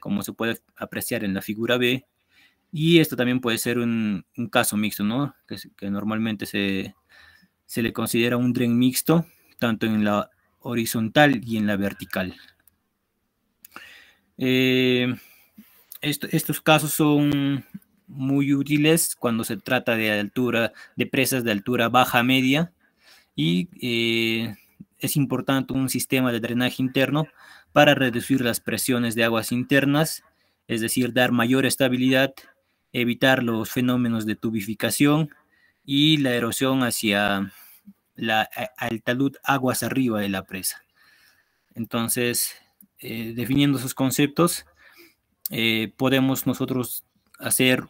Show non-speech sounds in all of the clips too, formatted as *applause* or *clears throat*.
como se puede apreciar en la figura B. Y esto también puede ser un, caso mixto, ¿no? Que, normalmente se, se, le considera un dren mixto, tanto en la horizontal y en la vertical. Eh, estos casos son muy útiles cuando se trata de altura, de presas de altura baja media y eh, es importante un sistema de drenaje interno para reducir las presiones de aguas internas, es decir, dar mayor estabilidad, evitar los fenómenos de tubificación y la erosión hacia la, al talud aguas arriba de la presa. Entonces, eh, definiendo esos conceptos, eh, podemos nosotros hacer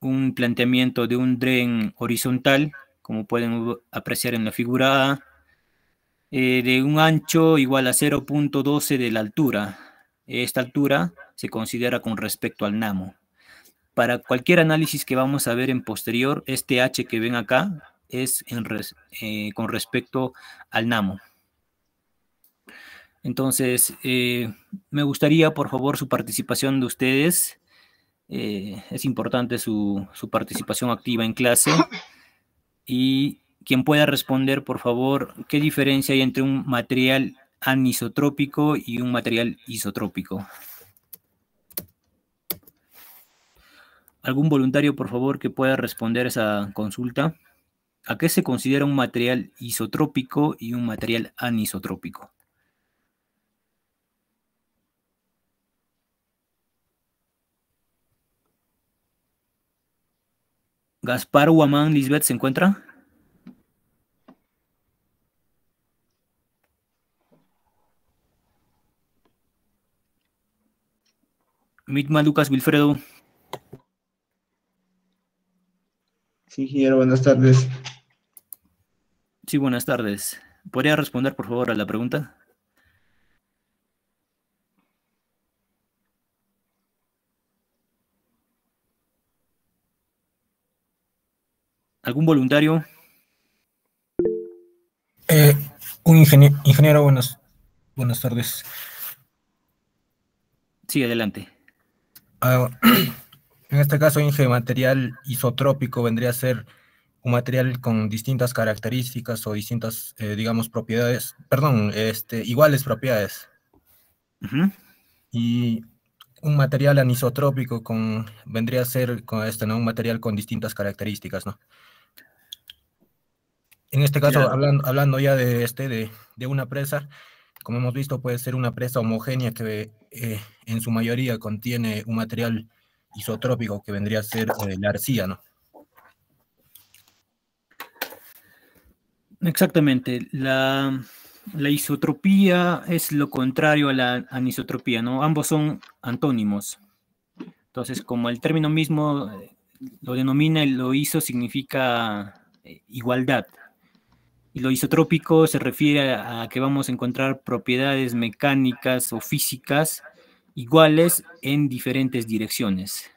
un planteamiento de un dren horizontal, como pueden apreciar en la figura eh, de un ancho igual a 0.12 de la altura. Esta altura se considera con respecto al namo. Para cualquier análisis que vamos a ver en posterior, este H que ven acá es eh, con respecto al namo. Entonces, eh, me gustaría, por favor, su participación de ustedes. es importante su, su, participación activa en clase. Y quien pueda responder, por favor, ¿qué diferencia hay entre un material anisotrópico y un material isotrópico? ¿Algún voluntario, por favor, que pueda responder esa consulta? ¿A qué se considera un material isotrópico y un material anisotrópico? Gaspar Huamán Lisbeth se encuentra. Mitma Lucas Wilfredo. Sí, buenas tardes. Sí, buenas tardes. ¿Podría responder, por favor, a la pregunta? ¿Algún voluntario? Eh, un ingeniero, ingeniero, buenas, buenas tardes. Sí, adelante. Ah, en este caso, Inge, material isotrópico vendría a ser un material con distintas características o distintas, eh, digamos, propiedades, perdón, este, iguales propiedades. Y un material anisotrópico con, vendría a ser con este, ¿no? un material con distintas características, ¿no? En este caso, hablando, ya de, este, de, una presa, como hemos visto, puede ser una presa homogénea que eh, en su mayoría contiene un material isotrópico que vendría a ser el eh, la arcilla, ¿no? Exactamente. La, isotropía es lo contrario a la anisotropía, ¿no? Ambos son antónimos. Entonces, como el término mismo eh, lo denomina, lo hizo significa igualdad. Y lo isotrópico se refiere a que vamos a encontrar propiedades mecánicas o físicas iguales en diferentes direcciones,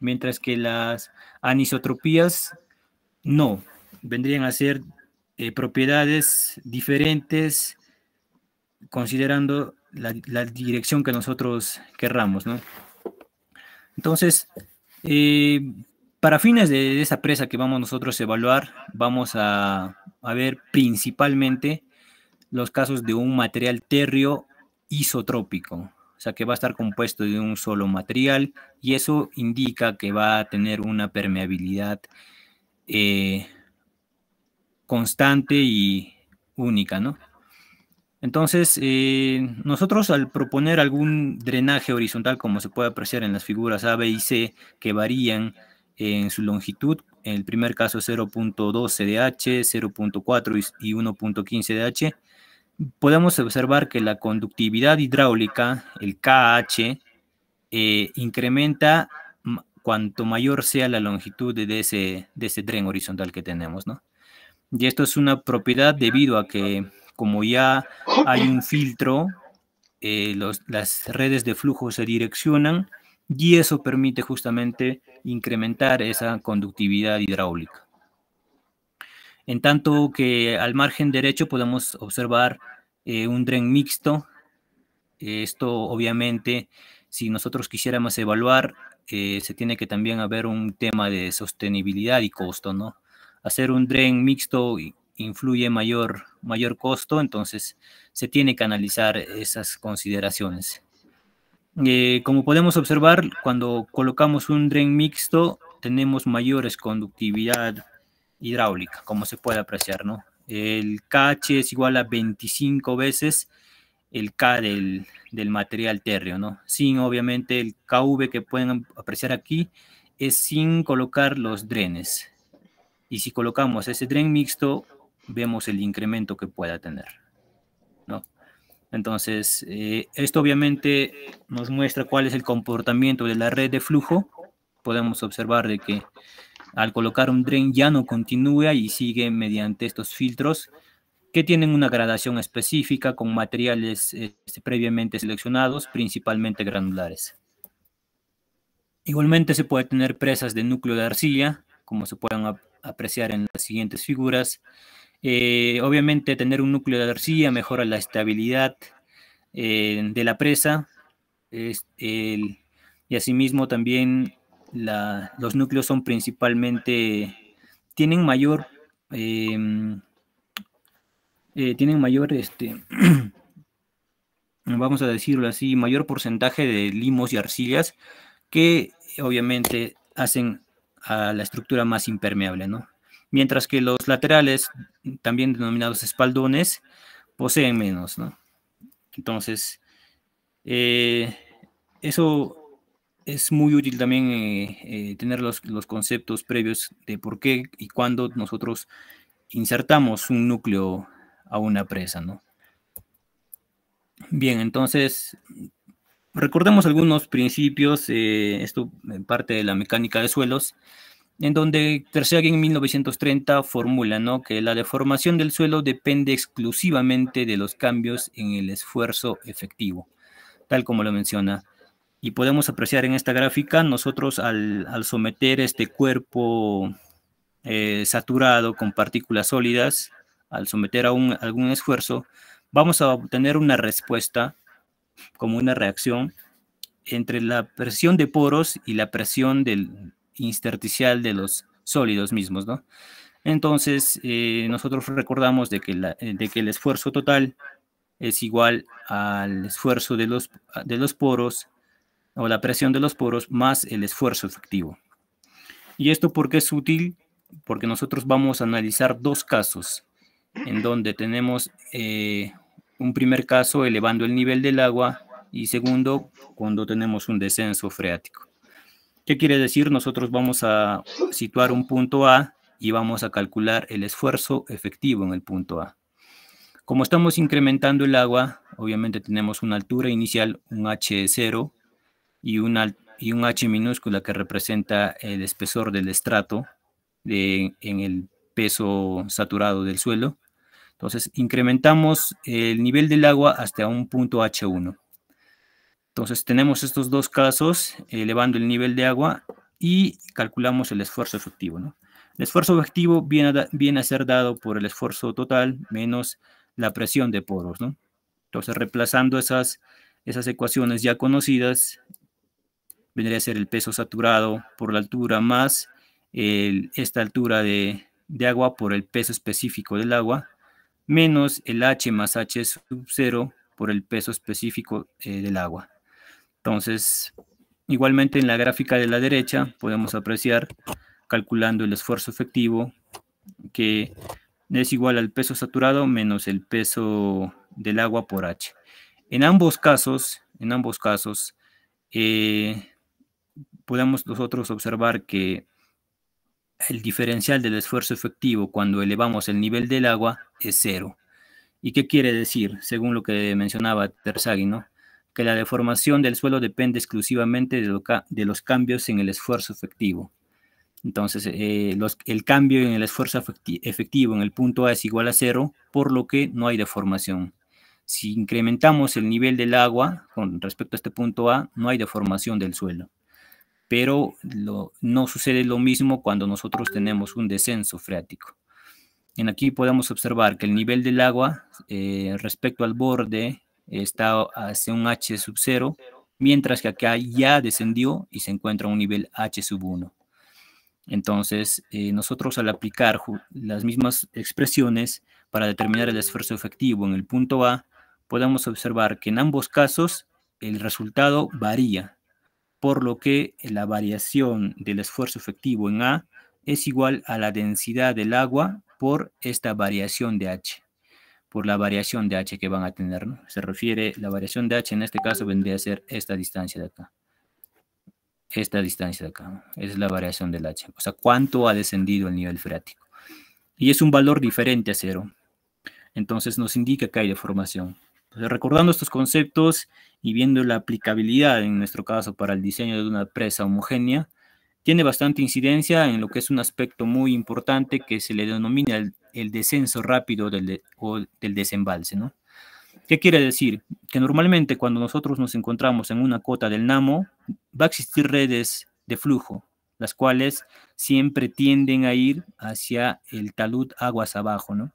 mientras que las anisotropías no, vendrían a ser eh, propiedades diferentes considerando la, dirección que nosotros querramos. ¿no? Entonces, eh, para fines de, esa presa que vamos nosotros a evaluar, vamos a a ver principalmente los casos de un material térreo isotrópico, o sea que va a estar compuesto de un solo material y eso indica que va a tener una permeabilidad eh, constante y única, ¿no? Entonces, eh, nosotros al proponer algún drenaje horizontal, como se puede apreciar en las figuras A, B y C, que varían en su longitud, en el primer caso 0.12 H, 0.4 y 1.15 de H, Podemos observar que la conductividad hidráulica, el KH, eh, incrementa cuanto mayor sea la longitud de ese, de ese tren horizontal que tenemos, ¿no? Y esto es una propiedad debido a que como ya hay un filtro, eh, las redes de flujo se direccionan y eso permite justamente incrementar esa conductividad hidráulica. En tanto que al margen derecho podemos observar eh, un dren mixto. Esto obviamente, si nosotros quisiéramos evaluar, eh, se tiene que también haber un tema de sostenibilidad y costo, ¿no? Hacer un dren mixto influye mayor, mayor costo, entonces se tiene que analizar esas consideraciones. Eh, como podemos observar, cuando colocamos un dren mixto, tenemos mayores conductividad hidráulica, como se puede apreciar, ¿no? El KH es igual a 25 veces el K del, del material térreo, ¿no? Sin, obviamente, el KV que pueden apreciar aquí es sin colocar los drenes. Y si colocamos ese dren mixto, vemos el incremento que pueda tener. Entonces, eh, esto obviamente nos muestra cuál es el comportamiento de la red de flujo. Podemos observar de que al colocar un drain ya no continúa y sigue mediante estos filtros que tienen una gradación específica con materiales este, previamente seleccionados, principalmente granulares. Igualmente se puede tener presas de núcleo de arcilla, como se pueden apreciar en las siguientes figuras. Eh, obviamente tener un núcleo de arcilla mejora la estabilidad eh, de la presa y asimismo también los núcleos son principalmente, tienen mayor, em, eh, tienen mayor, este, *clears throat* vamos a decirlo así, mayor porcentaje de limos y arcillas que obviamente hacen a la estructura más impermeable, ¿no? mientras que los laterales, también denominados espaldones, poseen menos, ¿no? Entonces, eh, eso es muy útil también eh, eh, tener los, los, conceptos previos de por qué y cuándo nosotros insertamos un núcleo a una presa, ¿no? Bien, entonces, recordemos algunos principios, esto en parte de la mecánica de suelos, en donde Terzaghi en 1930 formula que la deformación del suelo depende exclusivamente de los cambios en el esfuerzo efectivo, tal como lo menciona. Y podemos apreciar en esta gráfica, nosotros al, someter este cuerpo eh, saturado con partículas sólidas, al someter a un, algún esfuerzo, vamos a obtener una respuesta como una reacción entre la presión de poros y la presión del, intersticial de los sólidos mismos, ¿no? Entonces, eh, nosotros recordamos de que, eh, de que el esfuerzo total es igual al esfuerzo de los, de los poros o la presión de los poros más el esfuerzo efectivo. ¿Y esto por qué es útil? Porque nosotros vamos a analizar dos casos en donde tenemos eh, un primer caso elevando el nivel del agua y segundo cuando tenemos un descenso freático. ¿Qué quiere decir? Nosotros vamos a situar un punto A y vamos a calcular el esfuerzo efectivo en el punto A. Como estamos incrementando el agua, obviamente tenemos una altura inicial, un H0 y, una, un H minúscula que representa el espesor del estrato en el peso saturado del suelo. Entonces, incrementamos el nivel del agua hasta un punto H1. Entonces tenemos estos dos casos elevando el nivel de agua y calculamos el esfuerzo efectivo. El esfuerzo efectivo viene a, ser dado por el esfuerzo total menos la presión de poros. Entonces reemplazando esas, esas ecuaciones ya conocidas, vendría a ser el peso saturado por la altura más esta altura de, agua por el peso específico del agua, menos el H más H sub 0 por el peso específico eh, del agua. Entonces, igualmente en la gráfica de la derecha podemos apreciar calculando el esfuerzo efectivo que es igual al peso saturado menos el peso del agua por H. En ambos casos, en ambos casos, eh, podemos nosotros observar que el diferencial del esfuerzo efectivo cuando elevamos el nivel del agua es cero. ¿Y qué quiere decir? Según lo que mencionaba Terzaghi, ¿no? que la deformación del suelo depende exclusivamente de, los cambios en el esfuerzo efectivo. Entonces, eh, el cambio en el esfuerzo efectivo en el punto A es igual a cero, por lo que no hay deformación. Si incrementamos el nivel del agua con respecto a este punto A, no hay deformación del suelo. Pero no sucede lo mismo cuando nosotros tenemos un descenso freático. En aquí podemos observar que el nivel del agua eh, respecto al borde está hacia un H sub 0, mientras que acá ya descendió y se encuentra un nivel H sub 1. Entonces, eh, nosotros al aplicar las mismas expresiones para determinar el esfuerzo efectivo en el punto A, podemos observar que en ambos casos el resultado varía, por lo que la variación del esfuerzo efectivo en A es igual a la densidad del agua por esta variación de H por la variación de h que van a tener. Se refiere, la variación de h en este caso vendría a ser esta distancia de acá. Esta distancia de acá. es la variación del h. O sea, cuánto ha descendido el nivel freático. Y es un valor diferente a cero. Entonces nos indica que hay deformación. recordando estos conceptos y viendo la aplicabilidad, en nuestro caso, para el diseño de una presa homogénea, tiene bastante incidencia en lo que es un aspecto muy importante que se le denomina el el descenso rápido del, del desembalse. ¿no? ¿Qué quiere decir? Que normalmente cuando nosotros nos encontramos en una cota del NAMO, va a existir redes de flujo, las cuales siempre tienden a ir hacia el talud aguas abajo, ¿no?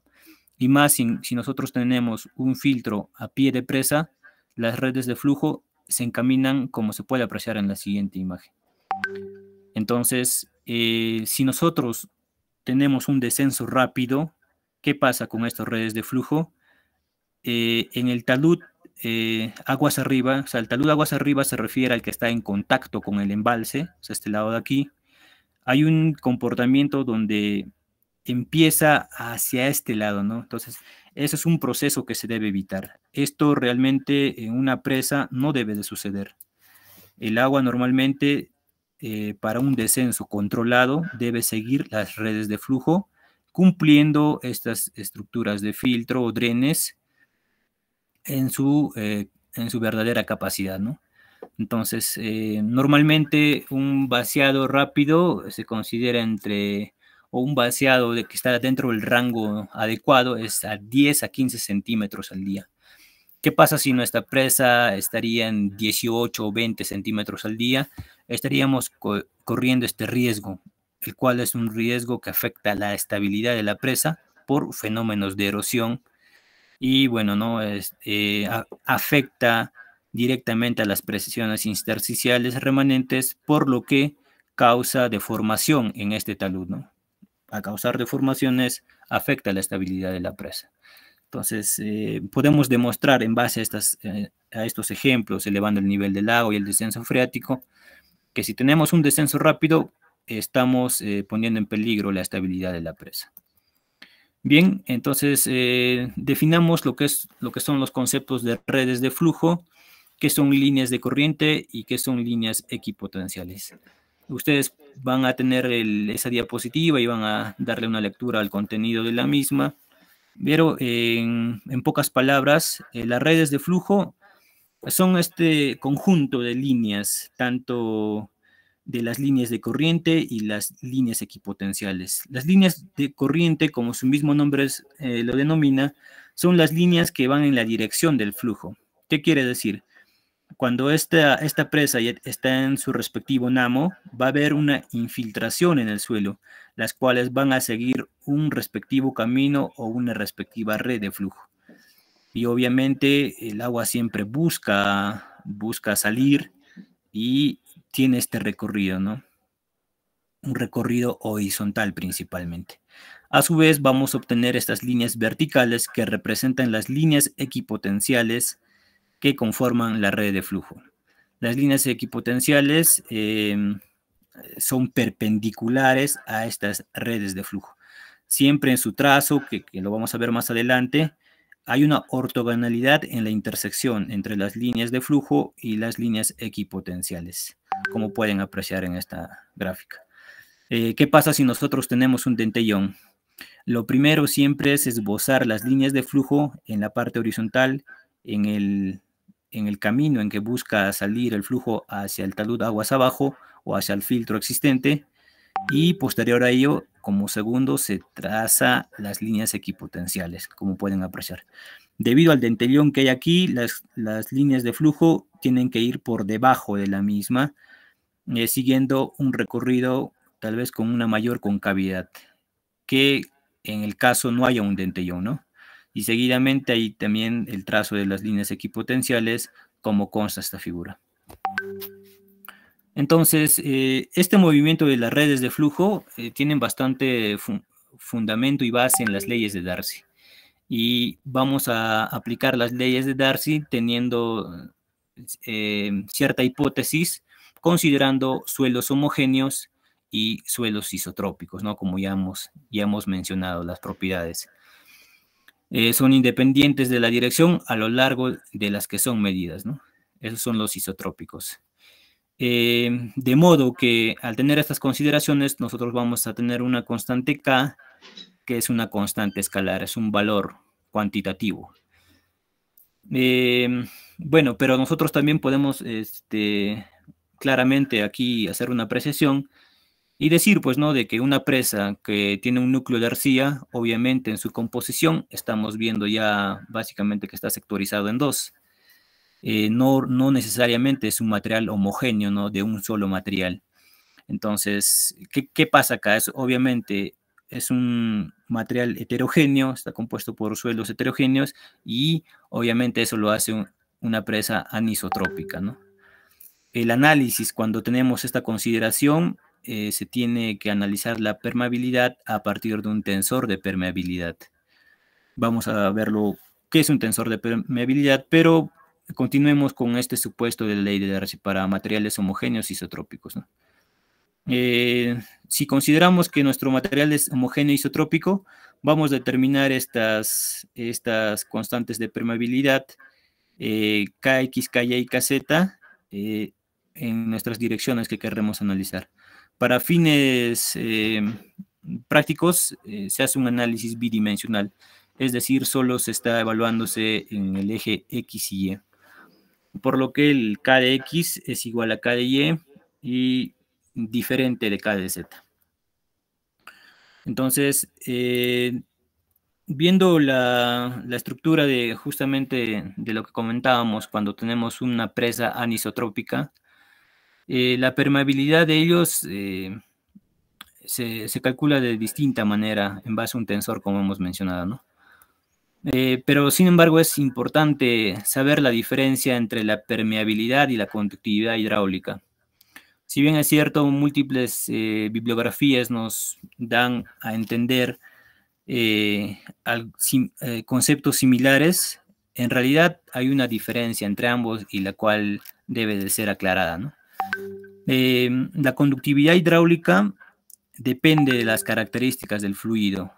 Y más si, nosotros tenemos un filtro a pie de presa, las redes de flujo se encaminan como se puede apreciar en la siguiente imagen. Entonces, eh, si nosotros tenemos un descenso rápido. ¿Qué pasa con estas redes de flujo? Eh, en el talud eh, aguas arriba, o sea, el talud aguas arriba se refiere al que está en contacto con el embalse, o sea, este lado de aquí, hay un comportamiento donde empieza hacia este lado, ¿no? Entonces, eso es un proceso que se debe evitar. Esto realmente en una presa no debe de suceder. El agua normalmente eh, para un descenso controlado debe seguir las redes de flujo, cumpliendo estas estructuras de filtro o drenes en su, eh, en su verdadera capacidad. ¿no? Entonces, eh, normalmente un vaciado rápido se considera entre, o un vaciado de que está dentro del rango adecuado es a 10 a 15 centímetros al día. ¿Qué pasa si nuestra presa estaría en 18 o 20 centímetros al día? Estaríamos corriendo este riesgo, el cual es un riesgo que afecta la estabilidad de la presa por fenómenos de erosión y bueno, no es, eh, afecta directamente a las presiones intersticiales remanentes, por lo que causa deformación en este talud. ¿no? A causar deformaciones afecta la estabilidad de la presa. Entonces, eh, podemos demostrar en base eh, a, estos ejemplos, elevando el nivel del lago y el descenso freático, que si tenemos un descenso rápido, estamos eh, poniendo en peligro la estabilidad de la presa. Bien, entonces definamos lo que, es, lo que son los conceptos de redes de flujo, qué son líneas de corriente y qué son líneas equipotenciales. Ustedes van a tener esa diapositiva y van a darle una lectura al contenido de la misma pero en, pocas palabras, eh, las redes de flujo son este conjunto de líneas, tanto de las líneas de corriente y las líneas equipotenciales. Las líneas de corriente, como su mismo nombre eh, lo denomina, son las líneas que van en la dirección del flujo. ¿Qué quiere decir? cuando esta, presa está en su respectivo namo, va a haber una infiltración en el suelo, las cuales van a seguir un respectivo camino o una respectiva red de flujo. Y obviamente el agua siempre busca, busca salir y tiene este recorrido, ¿no? Un recorrido horizontal principalmente. A su vez, vamos a obtener estas líneas verticales que representan las líneas equipotenciales que conforman la red de flujo. Las líneas equipotenciales em, son perpendiculares a estas redes de flujo. Siempre en su trazo, que, lo vamos a ver más adelante, hay una ortogonalidad en la intersección entre las líneas de flujo y las líneas equipotenciales, como pueden apreciar en esta gráfica. Eh, ¿Qué pasa si nosotros tenemos un dentellón? Lo primero siempre es esbozar las líneas de flujo en la parte horizontal, en el en el camino en que busca salir el flujo hacia el talud aguas abajo o hacia el filtro existente y posterior a ello, como segundo, se traza las líneas equipotenciales, como pueden apreciar. Debido al dentellón que hay aquí, las, las líneas de flujo tienen que ir por debajo de la misma, eh, siguiendo un recorrido tal vez con una mayor concavidad, que en el caso no haya un dentellón, ¿no? y seguidamente hay también el trazo de las líneas equipotenciales como consta esta figura. Entonces, eh, este movimiento de las redes de flujo eh, tiene bastante fundamento y base en las leyes de Darcy. Y vamos a aplicar las leyes de Darcy teniendo eh, cierta hipótesis, considerando suelos homogéneos y suelos isotrópicos, ¿no? Como ya hemos, ya hemos mencionado las propiedades. Eh, son independientes de la dirección a lo largo de las que son medidas, ¿no? Esos son los isotrópicos. Eh, de modo que al tener estas consideraciones, nosotros vamos a tener una constante K, que es una constante escalar, es un valor cuantitativo. Eh, bueno, pero nosotros también podemos este, claramente aquí hacer una apreciación y decir, pues, ¿no? De que una presa que tiene un núcleo de arcilla, obviamente en su composición, estamos viendo ya básicamente que está sectorizado en dos. Eh, no, no necesariamente es un material homogéneo, ¿no? De un solo material. Entonces, ¿qué, pasa acá? obviamente es un material heterogéneo, está compuesto por suelos heterogéneos y obviamente eso lo hace una presa anisotrópica, ¿no? El análisis, cuando tenemos esta consideración, eh, se tiene que analizar la permeabilidad a partir de un tensor de permeabilidad. Vamos a verlo qué es un tensor de permeabilidad, pero continuemos con este supuesto de la ley de Darcy para materiales homogéneos isotrópicos. Eh, si consideramos que nuestro material es homogéneo isotrópico, vamos a determinar estas, estas constantes de permeabilidad eh, Kx, Ky y Kz eh, en nuestras direcciones que queremos analizar. Para fines eh, prácticos eh, se hace un análisis bidimensional, es decir, solo se está evaluándose en el eje X y Y. Por lo que el K de X es igual a K de Y y diferente de K de Z. Entonces, eh, viendo la, la, estructura de justamente de lo que comentábamos cuando tenemos una presa anisotrópica, eh, la permeabilidad de ellos eh, se, calcula de distinta manera en base a un tensor, como hemos mencionado, ¿no? Eh, pero sin embargo es importante saber la diferencia entre la permeabilidad y la conductividad hidráulica. Si bien es cierto, múltiples bibliografías nos dan a entender conceptos similares, en realidad hay una diferencia entre ambos y la cual debe de ser aclarada. ¿no? Eh, la conductividad hidráulica depende de las características del fluido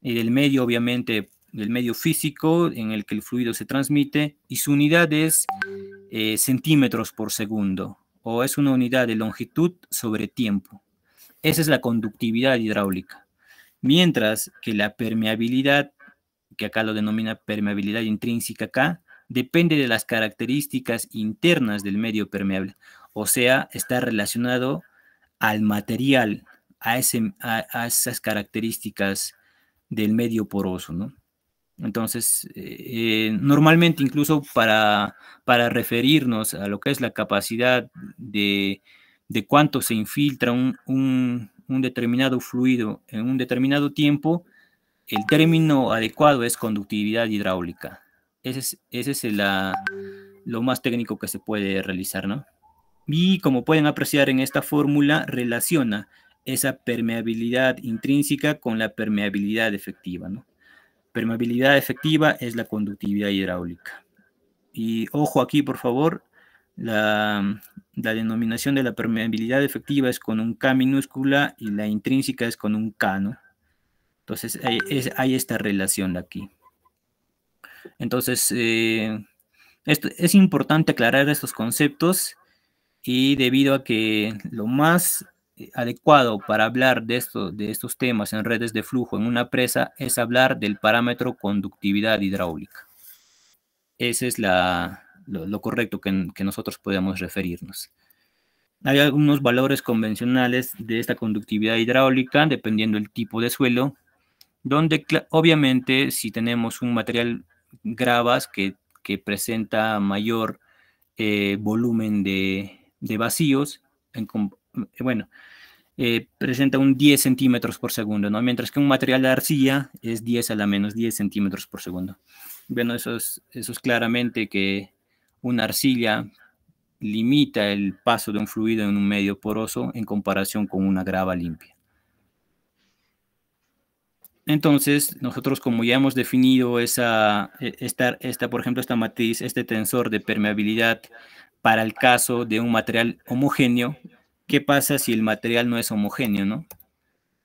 y del medio, obviamente, del medio físico en el que el fluido se transmite y su unidad es eh, centímetros por segundo o es una unidad de longitud sobre tiempo. Esa es la conductividad hidráulica. Mientras que la permeabilidad, que acá lo denomina permeabilidad intrínseca acá, depende de las características internas del medio permeable o sea, está relacionado al material, a, esas características del medio poroso, ¿no? Entonces, eh, eh, normalmente incluso para, referirnos a lo que es la capacidad de, cuánto se infiltra un, determinado fluido en un determinado tiempo, el término adecuado es conductividad hidráulica. Ese es, lo más técnico que se puede realizar, ¿no? Y como pueden apreciar en esta fórmula, relaciona esa permeabilidad intrínseca con la permeabilidad efectiva. ¿no? Permeabilidad efectiva es la conductividad hidráulica. Y ojo aquí, por favor, la, denominación de la permeabilidad efectiva es con un K minúscula y la intrínseca es con un K, ¿no? Entonces hay, esta relación aquí. Entonces, eh, es importante aclarar estos conceptos y debido a que lo más eh, adecuado para hablar de, de estos temas en redes de flujo en una presa es hablar del parámetro conductividad hidráulica. Ese es la, lo, correcto que, nosotros podemos referirnos. Hay algunos valores convencionales de esta conductividad hidráulica, dependiendo del tipo de suelo, donde obviamente si tenemos un material gravas que, presenta mayor eh, volumen de, de vacíos, en, eh, bueno, eh, presenta un 10 centímetros por segundo, ¿no? Mientras que un material de arcilla es 10 a la menos 10 centímetros por segundo. Bueno, eso es, eso es claramente que una arcilla limita el paso de un fluido en un medio poroso en comparación con una grava limpia. Entonces, nosotros como ya hemos definido esa, e, esta, por ejemplo, esta matriz, este tensor de permeabilidad para el caso de un material homogéneo, ¿qué pasa si el material no es homogéneo,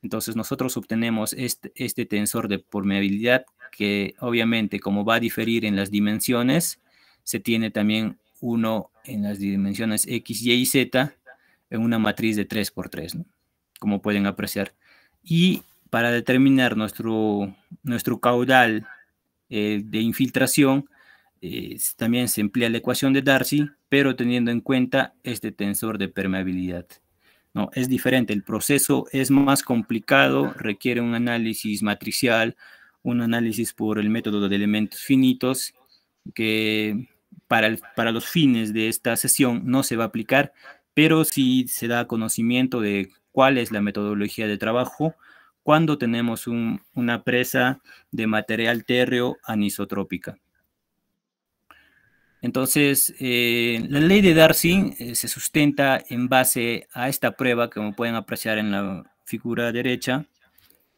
Entonces nosotros obtenemos este, este, tensor de permeabilidad que obviamente como va a diferir en las dimensiones, se tiene también uno en las dimensiones X, Y y Z en una matriz de 3x3, 3 como pueden apreciar. Y para determinar nuestro, nuestro caudal eh, de infiltración, eh, también se emplea la ecuación de Darcy, pero teniendo en cuenta este tensor de permeabilidad. No, es diferente, el proceso es más complicado, requiere un análisis matricial, un análisis por el método de elementos finitos, que para, los fines de esta sesión no se va a aplicar, pero sí se da conocimiento de cuál es la metodología de trabajo cuando tenemos una presa de material térreo anisotrópica. Entonces, eh, la ley de Darcy eh, se sustenta en base a esta prueba, que pueden apreciar en la figura derecha.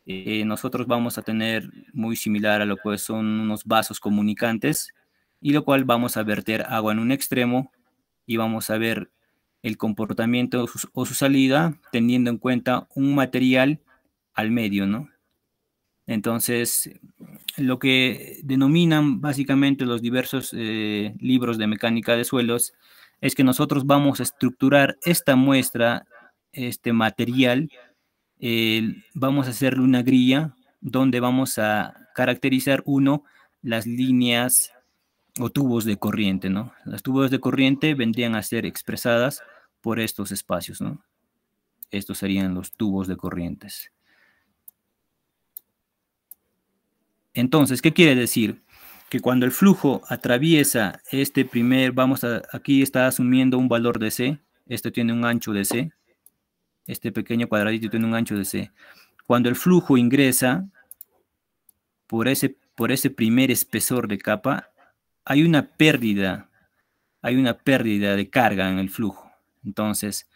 Eh, nosotros vamos a tener muy similar a lo que son unos vasos comunicantes, y lo cual vamos a verter agua en un extremo y vamos a ver el comportamiento o su salida teniendo en cuenta un material al medio, ¿no? Entonces, lo que denominan básicamente los diversos eh, libros de mecánica de suelos es que nosotros vamos a estructurar esta muestra, este material, vamos a hacerle una grilla donde vamos a caracterizar, uno, las líneas o tubos de corriente, ¿no? Las tubos de corriente vendrían a ser expresadas por estos espacios, ¿no? Estos serían los tubos de corrientes. Entonces, ¿qué quiere decir? Que cuando el flujo atraviesa este primer, vamos a, aquí está asumiendo un valor de C, este tiene un ancho de C, este pequeño cuadradito tiene un ancho de C. Cuando el flujo ingresa por ese, por ese primer espesor de capa, hay una pérdida, hay una pérdida de carga en el flujo. Entonces,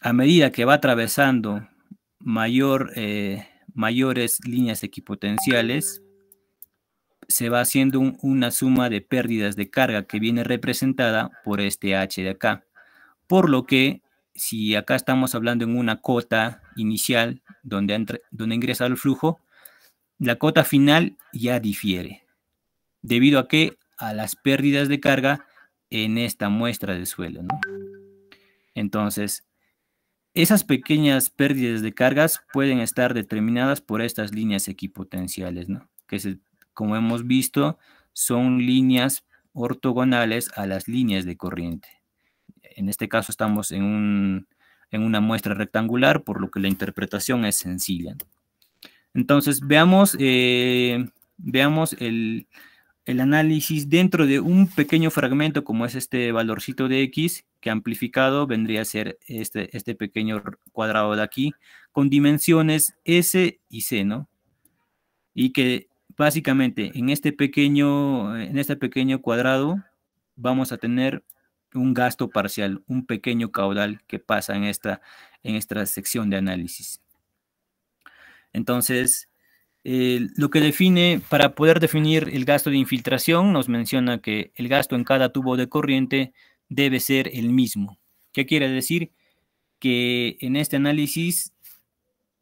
a medida que va atravesando mayor, eh, mayores líneas equipotenciales, se va haciendo una suma de pérdidas de carga que viene representada por este H de acá. Por lo que, si acá estamos hablando en una cota inicial donde, entre, donde ingresa el flujo, la cota final ya difiere, debido a que a las pérdidas de carga en esta muestra de suelo. ¿no? Entonces, esas pequeñas pérdidas de cargas pueden estar determinadas por estas líneas equipotenciales, ¿no? que se como hemos visto, son líneas ortogonales a las líneas de corriente. En este caso estamos en, una muestra rectangular, por lo que la interpretación es sencilla. Entonces, veamos, eh, veamos el, análisis dentro de un pequeño fragmento como es este valorcito de X, que amplificado vendría a ser este, este pequeño cuadrado de aquí, con dimensiones S y C, ¿no? Y que Básicamente, en este pequeño, en este pequeño cuadrado vamos a tener un gasto parcial, un pequeño caudal que pasa en esta, en esta sección de análisis. Entonces, eh, lo que define, para poder definir el gasto de infiltración, nos menciona que el gasto en cada tubo de corriente debe ser el mismo. ¿Qué quiere decir? Que en este análisis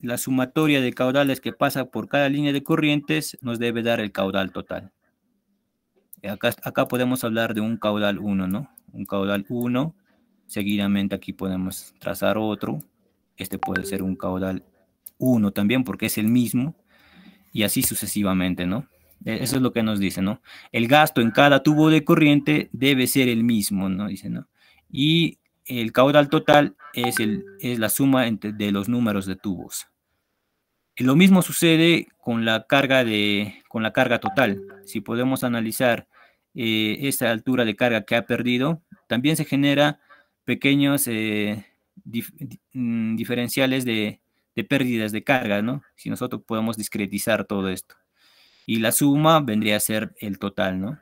la sumatoria de caudales que pasa por cada línea de corrientes nos debe dar el caudal total. Acá, acá podemos hablar de un caudal 1, ¿no? Un caudal 1, seguidamente aquí podemos trazar otro. Este puede ser un caudal 1 también porque es el mismo. Y así sucesivamente, ¿no? E, eso es lo que nos dice, ¿no? El gasto en cada tubo de corriente debe ser el mismo, ¿no? Dice, ¿no? Y el caudal total es, el, es la suma de los números de tubos. Y lo mismo sucede con la carga, de, con la carga total. Si podemos analizar esa eh, esta altura de carga que ha perdido, también se genera pequeños eh, mm, diferenciales de, pérdidas de carga, ¿no? Si nosotros podemos discretizar todo esto. Y la suma vendría a ser el total, ¿no?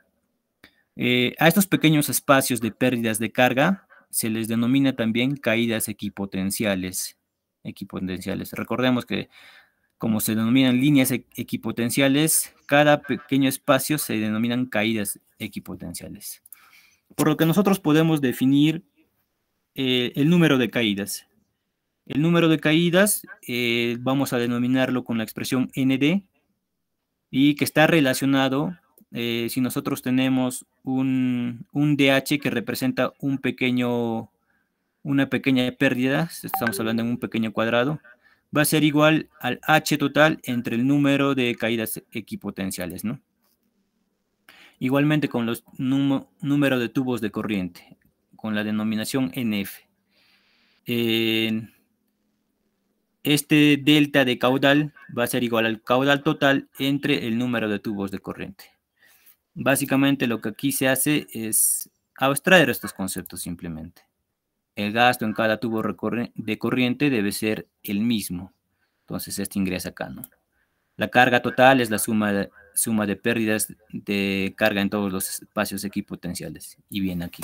Eh, a estos pequeños espacios de pérdidas de carga se les denomina también caídas equipotenciales. equipotenciales. Recordemos que como se denominan líneas e-, equipotenciales, cada pequeño espacio se denominan caídas equipotenciales. Por lo que nosotros podemos definir eh, el número de caídas. El número de caídas eh, vamos a denominarlo con la expresión ND y que está relacionado eh, si nosotros tenemos un, DH que representa un pequeño, una pequeña pérdida, estamos hablando en un pequeño cuadrado, va a ser igual al H total entre el número de caídas equipotenciales, Igualmente con los número de tubos de corriente, con la denominación NF. este delta de caudal va a ser igual al caudal total entre el número de tubos de corriente. Básicamente lo que aquí se hace es abstraer estos conceptos simplemente. El gasto en cada tubo de corriente debe ser el mismo. Entonces este ingresa acá, ¿no? La carga total es la suma de, pérdidas de carga en todos los espacios equipotenciales. Y viene aquí.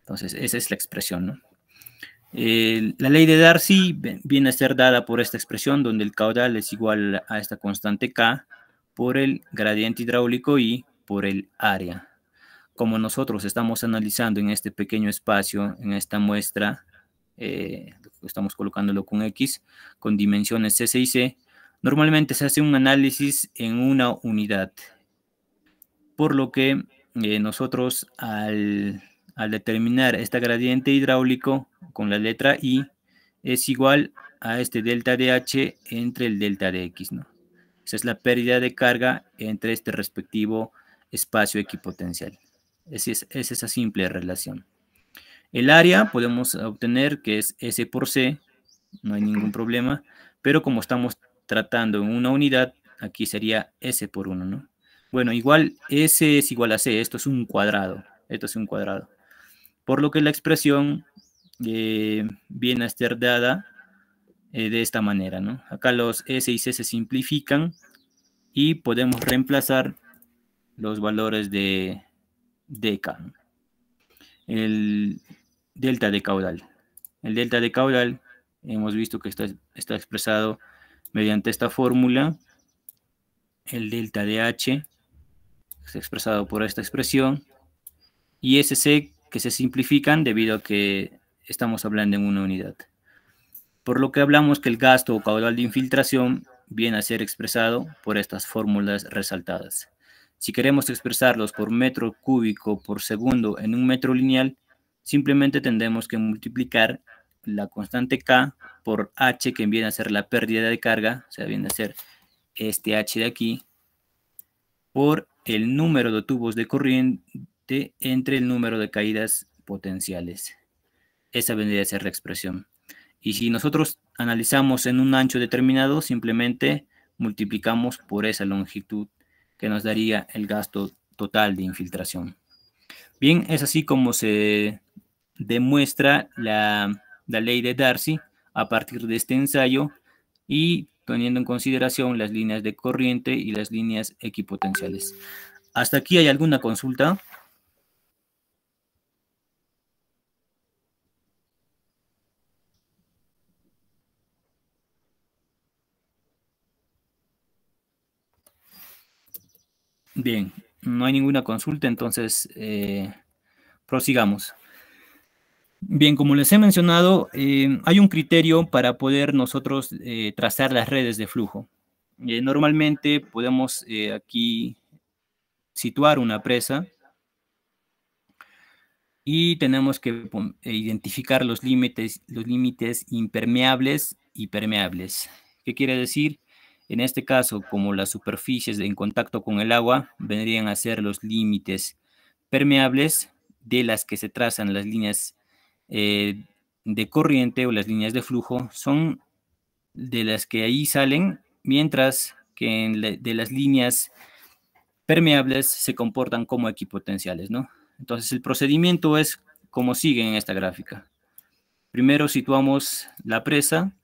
Entonces esa es la expresión, ¿no? la ley de Darcy viene a ser dada por esta expresión donde el caudal es igual a esta constante K por el gradiente hidráulico I por el área. Como nosotros estamos analizando en este pequeño espacio, en esta muestra, eh, estamos colocándolo con X, con dimensiones C6 y C, normalmente se hace un análisis en una unidad. Por lo que eh, nosotros al, determinar este gradiente hidráulico con la letra I, es igual a este delta de H entre el delta de X, ¿no? Esa es la pérdida de carga entre este respectivo espacio equipotencial. Es, es, esa simple relación. El área podemos obtener que es S por C, no hay ningún problema, pero como estamos tratando en una unidad, aquí sería S por 1, ¿no? Bueno, igual S es igual a C, esto es un cuadrado, esto es un cuadrado. Por lo que la expresión eh, viene a estar dada eh, de esta manera, ¿no? Acá los S y C se simplifican y podemos reemplazar los valores de deca, el delta de caudal. El delta de caudal hemos visto que está, está expresado mediante esta fórmula. El delta de H es expresado por esta expresión. Y SC que se simplifican debido a que estamos hablando en una unidad. Por lo que hablamos que el gasto o caudal de infiltración viene a ser expresado por estas fórmulas resaltadas. Si queremos expresarlos por metro cúbico por segundo en un metro lineal, simplemente tendremos que multiplicar la constante K por H, que viene a ser la pérdida de carga, o sea, viene a ser este H de aquí, por el número de tubos de corriente entre el número de caídas potenciales. Esa vendría a ser la expresión. Y si nosotros analizamos en un ancho determinado, simplemente multiplicamos por esa longitud que nos daría el gasto total de infiltración. Bien, es así como se demuestra la, ley de Darcy a partir de este ensayo y teniendo en consideración las líneas de corriente y las líneas equipotenciales. ¿Hasta aquí hay alguna consulta? Bien, no hay ninguna consulta, entonces eh, prosigamos. Bien, como les he mencionado, eh, hay un criterio para poder nosotros eh, trazar las redes de flujo. normalmente podemos aquí situar una presa y tenemos que identificar los límites, los límites impermeables y permeables. ¿Qué quiere decir? En este caso, como las superficies en contacto con el agua vendrían a ser los límites permeables de las que se trazan las líneas eh, de corriente o las líneas de flujo, son de las que ahí salen, mientras que de las líneas permeables se comportan como equipotenciales, ¿no? Entonces el procedimiento es como sigue en esta gráfica. Primero situamos la presa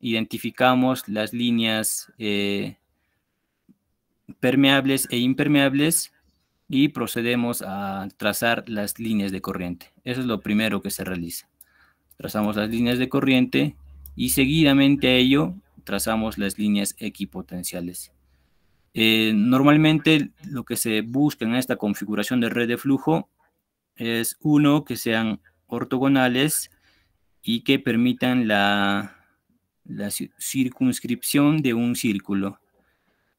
identificamos las líneas eh, permeables e impermeables y procedemos a trazar las líneas de corriente. Eso es lo primero que se realiza. Trazamos las líneas de corriente y seguidamente a ello trazamos las líneas equipotenciales. Eh, normalmente lo que se busca en esta configuración de red de flujo es uno que sean ortogonales y que permitan la la circunscripción de un círculo.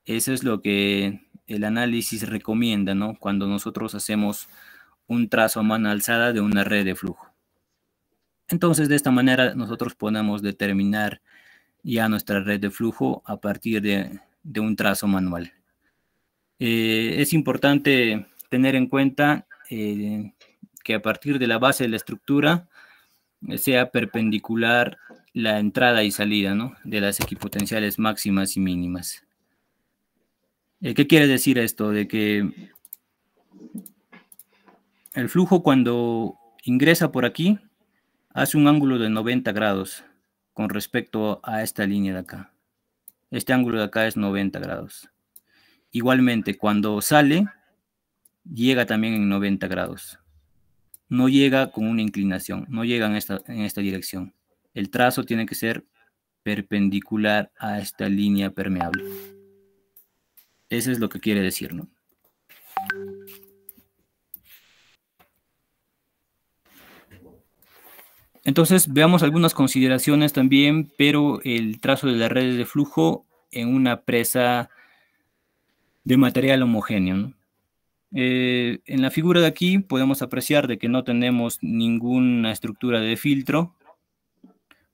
Eso es lo que el análisis recomienda, ¿no? Cuando nosotros hacemos un trazo a mano alzada de una red de flujo. Entonces, de esta manera nosotros podemos determinar ya nuestra red de flujo a partir de, un trazo manual. Eh, es importante tener en cuenta eh, que a partir de la base de la estructura eh, sea perpendicular la entrada y salida ¿no? de las equipotenciales máximas y mínimas. Eh, ¿Qué quiere decir esto? De que el flujo cuando ingresa por aquí hace un ángulo de 90 grados con respecto a esta línea de acá. Este ángulo de acá es 90 grados. Igualmente, cuando sale, llega también en 90 grados. No llega con una inclinación, no llega en esta, en esta dirección. El trazo tiene que ser perpendicular a esta línea permeable. Eso es lo que quiere decir, ¿no? Entonces veamos algunas consideraciones también, pero el trazo de las redes de flujo en una presa de material homogéneo. Eh, en la figura de aquí podemos apreciar de que no tenemos ninguna estructura de filtro,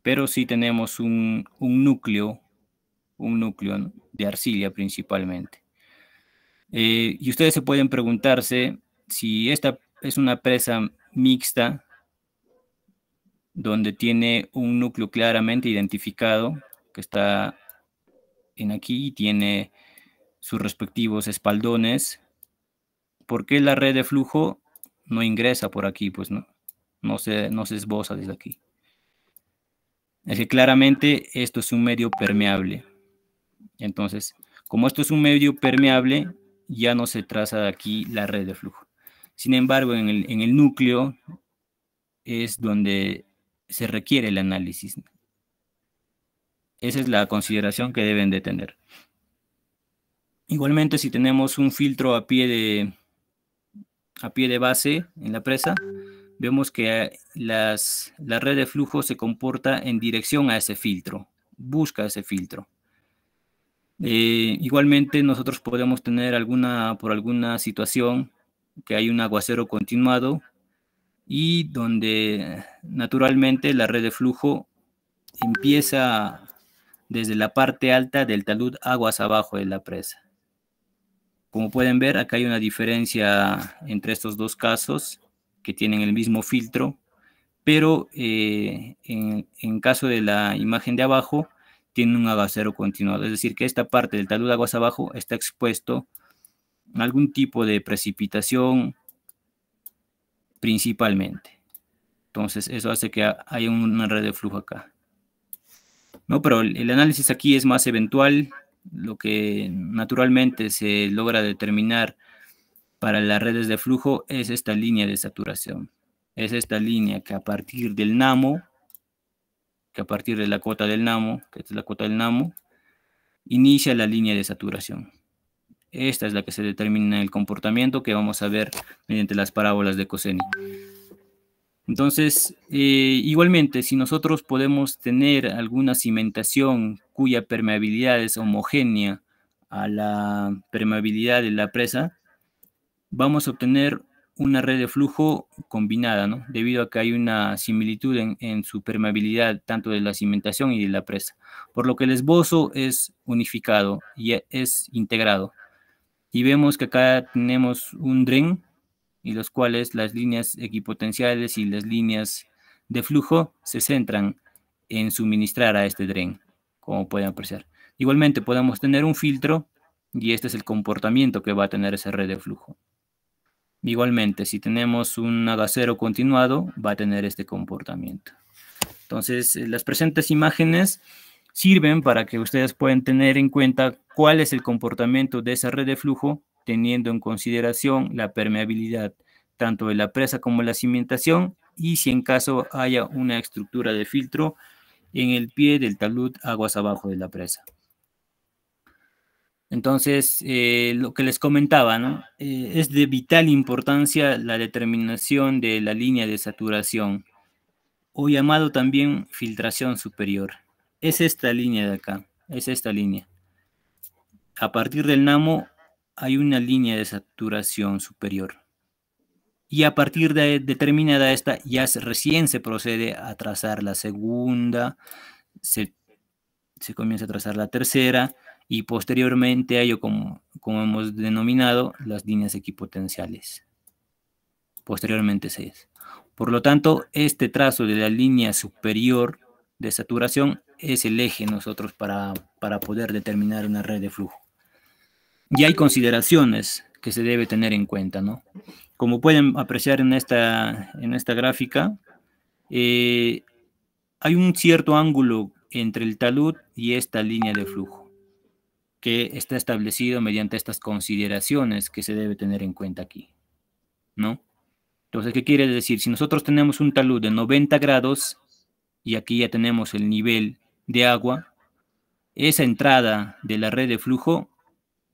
pero sí tenemos un, núcleo, un núcleo de arcilla principalmente. Eh, y ustedes se pueden preguntarse si esta es una presa mixta, donde tiene un núcleo claramente identificado, que está en aquí y tiene sus respectivos espaldones. ¿Por qué la red de flujo no ingresa por aquí? Pues no, no no se esboza desde aquí. Es que claramente esto es un medio permeable. Entonces, como esto es un medio permeable, ya no se traza de aquí la red de flujo. Sin embargo, en el, núcleo es donde se requiere el análisis. Esa es la consideración que deben de tener. Igualmente, si tenemos un filtro a pie de, a pie de base en la presa, vemos que la red de flujo se comporta en dirección a ese filtro, busca ese filtro. Eh, igualmente nosotros podemos tener alguna, por alguna situación que hay un aguacero continuado y donde naturalmente la red de flujo empieza desde la parte alta del talud aguas abajo de la presa. Como pueden ver, acá hay una diferencia entre estos dos casos que tienen el mismo filtro, pero eh, en, caso de la imagen de abajo, tiene un aguacero continuado. Es decir, que esta parte del talud de aguas abajo está expuesto a algún tipo de precipitación principalmente. Entonces, eso hace que haya una red de flujo acá. No, pero el análisis aquí es más eventual. Lo que naturalmente se logra determinar para las redes de flujo es esta línea de saturación. Es esta línea que a partir del NAMO, que a partir de la cuota del NAMO, que es la cuota del NAMO, inicia la línea de saturación. Esta es la que se determina el comportamiento que vamos a ver mediante las parábolas de coseno. Entonces, eh, igualmente, si nosotros podemos tener alguna cimentación cuya permeabilidad es homogénea a la permeabilidad de la presa, vamos a obtener una red de flujo combinada, debido a que hay una similitud en, en, su permeabilidad tanto de la cimentación y de la presa, por lo que el esbozo es unificado y e, es integrado. Y vemos que acá tenemos un dren y los cuales las líneas equipotenciales y las líneas de flujo se centran en suministrar a este dren, como pueden apreciar. Igualmente podemos tener un filtro y este es el comportamiento que va a tener esa red de flujo. Igualmente, si tenemos un agacero continuado, va a tener este comportamiento. Entonces, eh, las presentes imágenes sirven para que ustedes puedan tener en cuenta cuál es el comportamiento de esa red de flujo, teniendo en consideración la permeabilidad tanto de la presa como de la cimentación y si en caso haya una estructura de filtro en el pie del talud aguas abajo de la presa. Entonces, eh, lo que les comentaba, ¿no? Eh, es de vital importancia la determinación de la línea de saturación, o llamado también filtración superior. Es esta línea de acá, es esta línea. A partir del namo hay una línea de saturación superior. Y a partir de determinada esta, ya recién se procede a trazar la segunda, se comienza a trazar la tercera, y posteriormente a como, como hemos denominado, las líneas equipotenciales. Posteriormente se es. Por lo tanto, este trazo de la línea superior de saturación es el eje nosotros para, poder determinar una red de flujo. Y hay consideraciones que se debe tener en cuenta, ¿no? Como pueden apreciar en esta, en esta gráfica, eh, hay un cierto ángulo entre el talud y esta línea de flujo que está establecido mediante estas consideraciones que se debe tener en cuenta aquí. ¿No? Entonces, ¿qué quiere decir? Si nosotros tenemos un talud de 90 grados y aquí ya tenemos el nivel de agua, esa entrada de la red de flujo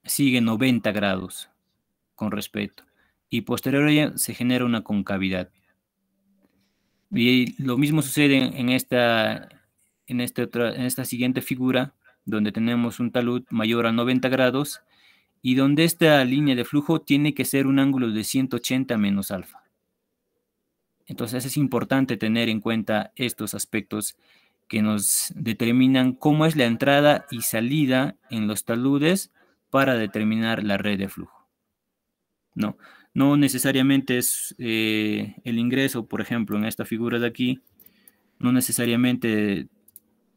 sigue 90 grados con respecto y posterior posteriormente se genera una concavidad. Y lo mismo sucede en esta, en, este en esta siguiente figura, donde tenemos un talud mayor a 90 grados y donde esta línea de flujo tiene que ser un ángulo de 180 menos alfa. Entonces es importante tener en cuenta estos aspectos que nos determinan cómo es la entrada y salida en los taludes para determinar la red de flujo. No, no necesariamente es eh, el ingreso, por ejemplo, en esta figura de aquí, no necesariamente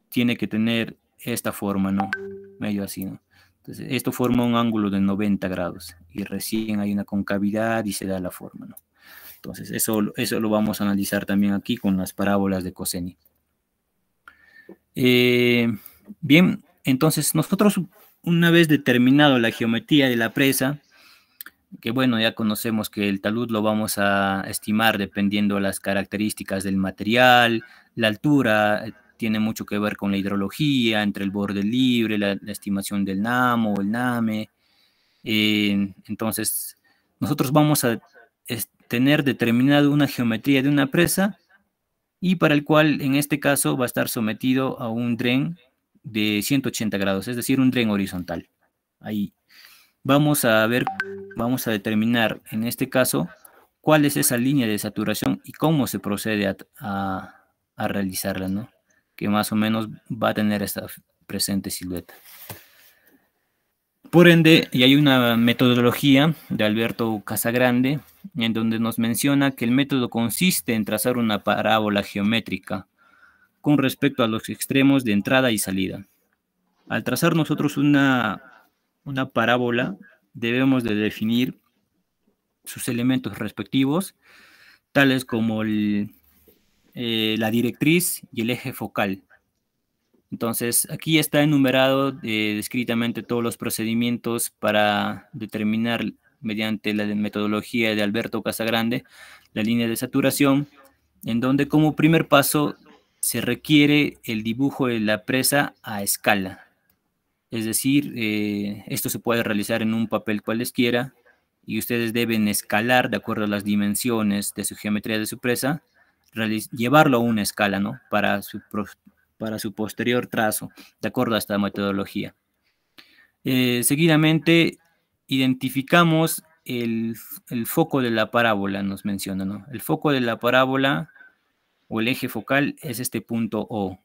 tiene que tener esta forma, ¿no? Medio así, ¿no? Entonces, esto forma un ángulo de 90 grados y recién hay una concavidad y se da la forma, ¿no? Entonces, eso, eso lo vamos a analizar también aquí con las parábolas de Coseni. Eh, bien, entonces nosotros una vez determinado la geometría de la presa, que bueno, ya conocemos que el talud lo vamos a estimar dependiendo las características del material, la altura, tiene mucho que ver con la hidrología, entre el borde libre, la, estimación del NAMO, el NAME. Eh, entonces, nosotros vamos a tener determinada una geometría de una presa y para el cual en este caso va a estar sometido a un dren de 180 grados, es decir, un dren horizontal. Ahí vamos a ver, vamos a determinar en este caso cuál es esa línea de saturación y cómo se procede a realizarla, ¿no? que más o menos va a tener esta presente silueta. Por ende, y hay una metodología de Alberto Casagrande en donde nos menciona que el método consiste en trazar una parábola geométrica con respecto a los extremos de entrada y salida. Al trazar nosotros una, una parábola, debemos de definir sus elementos respectivos, tales como el, eh, la directriz y el eje focal. Entonces, aquí está enumerado eh, descritamente todos los procedimientos para determinar mediante la metodología de Alberto Casagrande la línea de saturación, en donde como primer paso se requiere el dibujo de la presa a escala. Es decir, eh, esto se puede realizar en un papel cualesquiera y ustedes deben escalar de acuerdo a las dimensiones de su geometría de su presa llevarlo a una escala, ¿no? Para su, para su posterior trazo, de acuerdo a esta metodología. Eh, seguidamente, identificamos el, el, foco de la parábola, nos menciona, ¿no? El foco de la parábola o el eje focal es este punto O.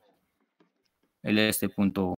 El este punto O.